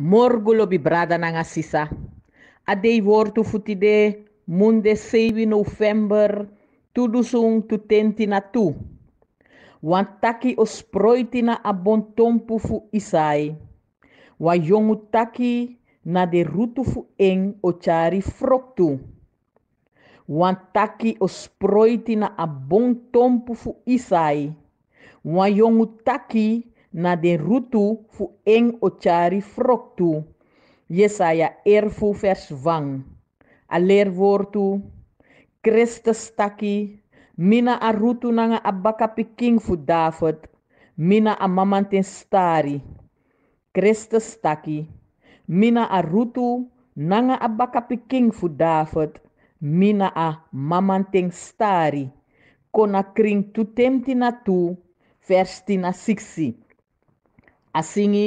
Morgulo Bibrada Nangasisa. A day war to munde 7 november, tudusung tu tentina tu. Wantaki osproitina abontompu fu isai. Wa yongutaki na de rutu fu eng ochari froktu. Wantaki na abontompu fu isai. Wa na den rutu fu eng ochari froktu. Jesaja erfu vers wang. A toe. Christus taki. Mina a rutu nanga abaka king fu David. Mina a mamanten stari. Christus taki. Mina a rutu nanga abaka king fu David. Mina a mamanten stari. Kona kring tutemti na tu. Vers tina a asingi.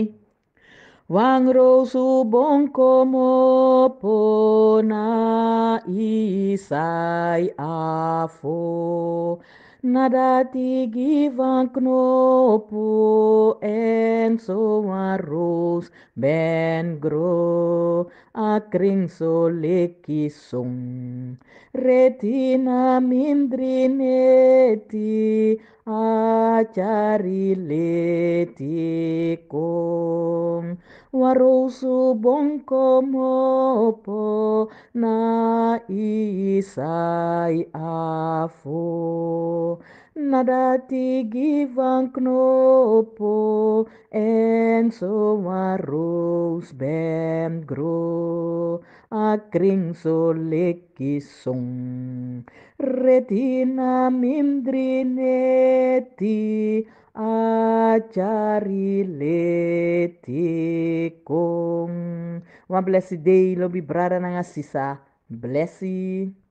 Wang rosu bon como po sai afo nadati givan knopu en so arus ben gro akring solikisung retina mindrineti acari letikong warusu bongkomopo na i Sai afo nadati givan knopo en so maros bem gro akring so lekisong retina mimdrineti acari kong one blessed day, lobi brother na nga Bless you.